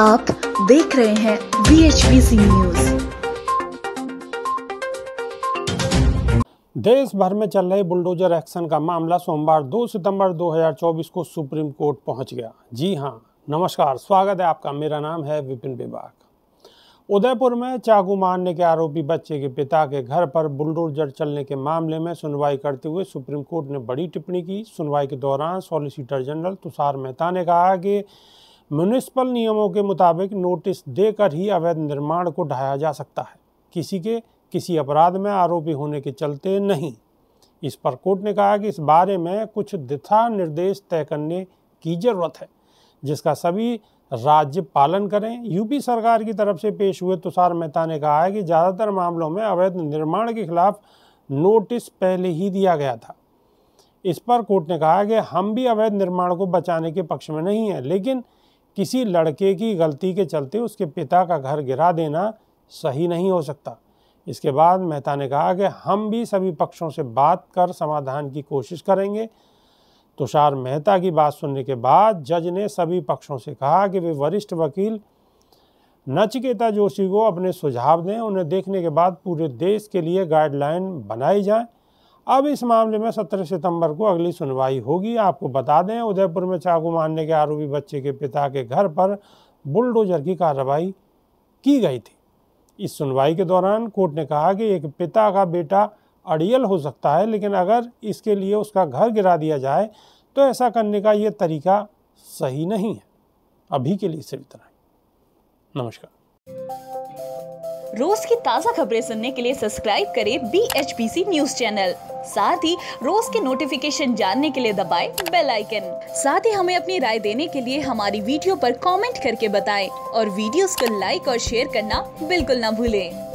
आप देख रहे हैं वी एच न्यूज देश भर में चल रहे बुलडोजर एक्शन का मामला सोमवार 2 सितंबर 2024 को सुप्रीम कोर्ट पहुंच गया जी हां नमस्कार स्वागत है आपका मेरा नाम है विपिन विभाग उदयपुर में चाकू मारने के आरोपी बच्चे के पिता के घर पर बुलडोजर चलने के मामले में सुनवाई करते हुए सुप्रीम कोर्ट ने बड़ी टिप्पणी की सुनवाई के दौरान सॉलिसिटर जनरल तुषार मेहता ने कहा कि म्यूनिसिपल नियमों के मुताबिक नोटिस देकर ही अवैध निर्माण को ढाया जा सकता है किसी के किसी अपराध में आरोपी होने के चलते नहीं इस पर कोर्ट ने कहा कि इस बारे में कुछ दिशा निर्देश तय करने की जरूरत है जिसका सभी राज्य पालन करें यूपी सरकार की तरफ से पेश हुए तुषार मेहता ने कहा है कि ज़्यादातर मामलों में अवैध निर्माण के खिलाफ नोटिस पहले ही दिया गया था इस पर कोर्ट ने कहा कि हम भी अवैध निर्माण को बचाने के पक्ष में नहीं हैं लेकिन किसी लड़के की गलती के चलते उसके पिता का घर गिरा देना सही नहीं हो सकता इसके बाद मेहता ने कहा कि हम भी सभी पक्षों से बात कर समाधान की कोशिश करेंगे तुषार मेहता की बात सुनने के बाद जज ने सभी पक्षों से कहा कि वे वरिष्ठ वकील नचिकेता जोशी को अपने सुझाव दें उन्हें देखने के बाद पूरे देश के लिए गाइडलाइन बनाई जाएँ अब इस मामले में सत्रह सितंबर को अगली सुनवाई होगी आपको बता दें उदयपुर में चाकू मारने के आरोपी बच्चे के पिता के घर पर बुलडोजर की कार्रवाई की गई थी इस सुनवाई के दौरान कोर्ट ने कहा कि एक पिता का बेटा अड़ियल हो सकता है लेकिन अगर इसके लिए उसका घर गिरा दिया जाए तो ऐसा करने का ये तरीका सही नहीं है अभी के लिए सिर्फ इतना नमस्कार रोज की ताज़ा खबरें सुनने के लिए सब्सक्राइब करें बी न्यूज़ चैनल साथ ही रोज के नोटिफिकेशन जानने के लिए दबाए बेल आइकन साथ ही हमें अपनी राय देने के लिए हमारी वीडियो पर कमेंट करके बताएं और वीडियोस को लाइक और शेयर करना बिल्कुल ना भूलें